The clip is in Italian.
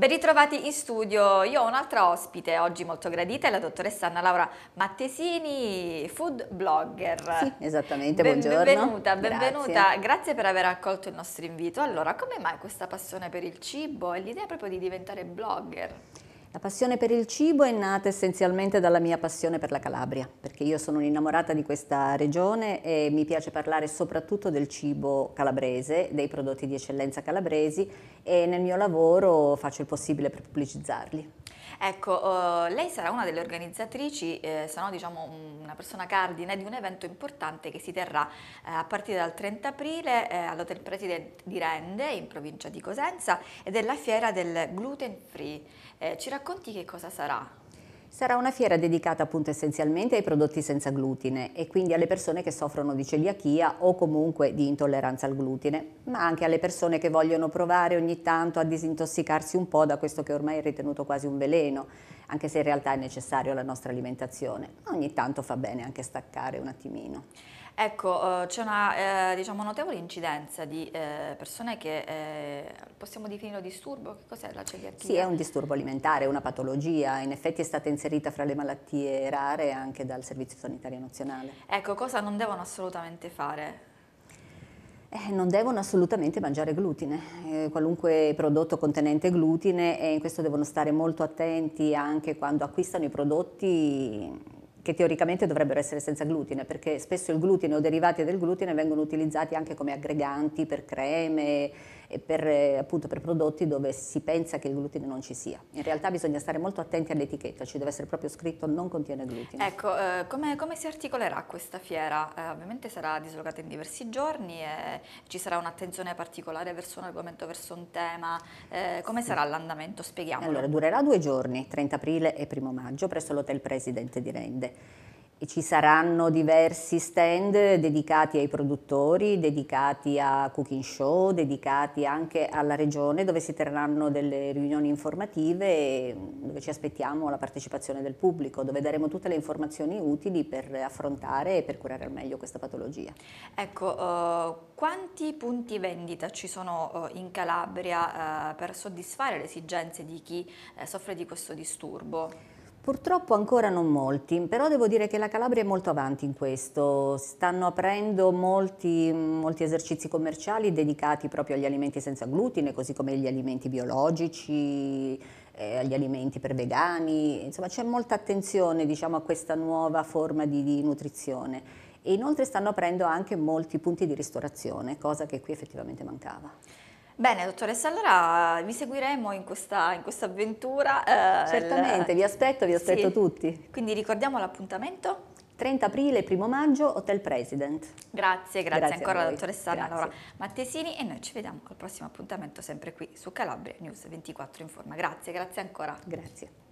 Ben ritrovati in studio, io ho un'altra ospite oggi molto gradita, è la dottoressa Anna Laura Mattesini, food blogger. Sì, esattamente, ben, buongiorno. Benvenuta, benvenuta, grazie. grazie. per aver accolto il nostro invito. Allora, come mai questa passione per il cibo e l'idea proprio di diventare blogger? La passione per il cibo è nata essenzialmente dalla mia passione per la Calabria, perché io sono un'innamorata di questa regione e mi piace parlare soprattutto del cibo calabrese, dei prodotti di eccellenza calabresi e nel mio lavoro faccio il possibile per pubblicizzarli. Ecco, uh, lei sarà una delle organizzatrici, eh, se no diciamo una persona cardine di un evento importante che si terrà eh, a partire dal 30 aprile eh, all'Hotel President di Rende in provincia di Cosenza ed è la fiera del gluten free. Eh, ci racconti che cosa sarà? Sarà una fiera dedicata appunto essenzialmente ai prodotti senza glutine e quindi alle persone che soffrono di celiachia o comunque di intolleranza al glutine, ma anche alle persone che vogliono provare ogni tanto a disintossicarsi un po' da questo che ormai è ritenuto quasi un veleno, anche se in realtà è necessario alla nostra alimentazione. Ogni tanto fa bene anche staccare un attimino. Ecco, eh, c'è una eh, diciamo, notevole incidenza di eh, persone che possiamo definire disturbo. Che cos'è la celiachia? Sì, è un disturbo alimentare, una patologia. In effetti è stata inserita fra le malattie rare anche dal Servizio Sanitario Nazionale. Ecco, cosa non devono assolutamente fare? Eh, non devono assolutamente mangiare glutine, eh, qualunque prodotto contenente glutine e in questo devono stare molto attenti anche quando acquistano i prodotti che teoricamente dovrebbero essere senza glutine, perché spesso il glutine o derivati del glutine vengono utilizzati anche come aggreganti per creme e per, eh, appunto, per prodotti dove si pensa che il glutine non ci sia. In realtà bisogna stare molto attenti all'etichetta, ci deve essere proprio scritto non contiene glutine. Ecco, eh, come, come, si articolerà questa fiera? Eh, ovviamente sarà dislocata in diversi giorni e ci sarà un'attenzione particolare verso un argomento, verso un tema. Eh, come sì. sarà l'andamento? Spieghiamolo. Allora, durerà due giorni, 30 aprile e 1 maggio, presso l'Hotel Presidente di Rende. E ci saranno diversi stand dedicati ai produttori, dedicati a cooking show, dedicati anche alla regione dove si terranno delle riunioni informative dove ci aspettiamo la partecipazione del pubblico, dove daremo tutte le informazioni utili per affrontare e per curare al meglio questa patologia. Ecco, eh, quanti punti vendita ci sono eh, in Calabria eh, per soddisfare le esigenze di chi eh, soffre di questo disturbo? Purtroppo ancora non molti, però devo dire che la Calabria è molto avanti in questo. Stanno aprendo molti, molti, esercizi commerciali dedicati proprio agli alimenti senza glutine, così come agli alimenti biologici, eh, agli alimenti per vegani. Insomma, c'è molta attenzione diciamo, a questa nuova forma di, di nutrizione. E inoltre stanno aprendo anche molti punti di ristorazione, cosa che qui effettivamente mancava. Bene, dottoressa, allora vi seguiremo in questa, in questa avventura. Eh, Certamente, il... vi aspetto, vi aspetto sì. tutti. Quindi ricordiamo l'appuntamento? 30 aprile, 1 maggio, Hotel President. Grazie, grazie, grazie ancora dottoressa Anna Laura Mattesini e noi ci vediamo al prossimo appuntamento sempre qui su Calabria News 24 in forma. Grazie, grazie ancora. Grazie.